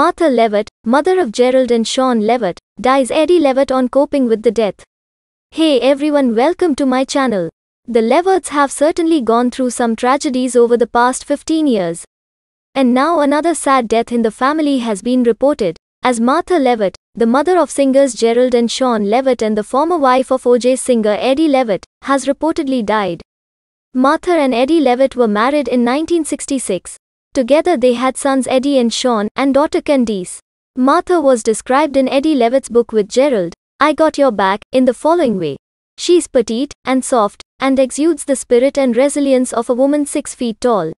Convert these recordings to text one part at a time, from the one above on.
Martha Levitt, mother of Gerald and Sean Levitt, dies Eddie Levitt on coping with the death. Hey everyone welcome to my channel. The Levitts have certainly gone through some tragedies over the past 15 years. And now another sad death in the family has been reported, as Martha Levitt, the mother of singers Gerald and Sean Levitt and the former wife of OJ singer Eddie Levitt, has reportedly died. Martha and Eddie Levitt were married in 1966. Together they had sons Eddie and Sean, and daughter Candice. Martha was described in Eddie Levitt's book with Gerald, I Got Your Back, in the following way. She's petite and soft, and exudes the spirit and resilience of a woman six feet tall.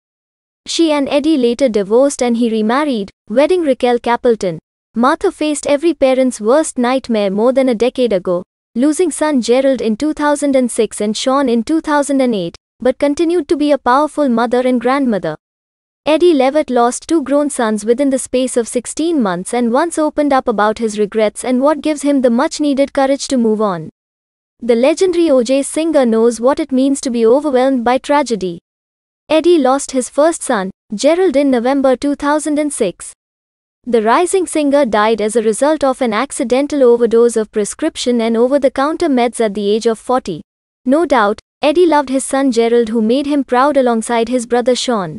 She and Eddie later divorced and he remarried, wedding Raquel Capleton. Martha faced every parent's worst nightmare more than a decade ago, losing son Gerald in 2006 and Sean in 2008, but continued to be a powerful mother and grandmother. Eddie Levitt lost two grown sons within the space of 16 months and once opened up about his regrets and what gives him the much needed courage to move on. The legendary OJ singer knows what it means to be overwhelmed by tragedy. Eddie lost his first son, Gerald, in November 2006. The rising singer died as a result of an accidental overdose of prescription and over the counter meds at the age of 40. No doubt, Eddie loved his son Gerald, who made him proud alongside his brother Sean.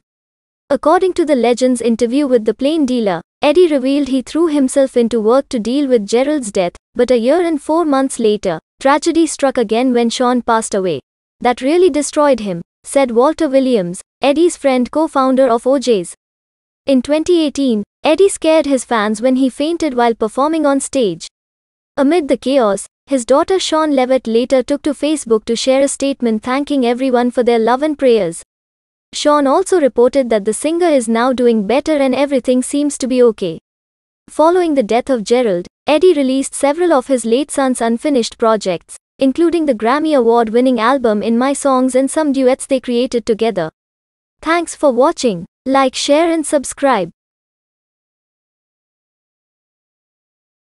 According to the legend's interview with the Plain Dealer, Eddie revealed he threw himself into work to deal with Gerald's death, but a year and four months later, tragedy struck again when Sean passed away. That really destroyed him, said Walter Williams, Eddie's friend co-founder of OJ's. In 2018, Eddie scared his fans when he fainted while performing on stage. Amid the chaos, his daughter Sean Levitt later took to Facebook to share a statement thanking everyone for their love and prayers. Sean also reported that the singer is now doing better and everything seems to be okay. Following the death of Gerald, Eddie released several of his late son's unfinished projects, including the Grammy Award winning album In My Songs and some duets they created together. Thanks for watching. Like, share, and subscribe.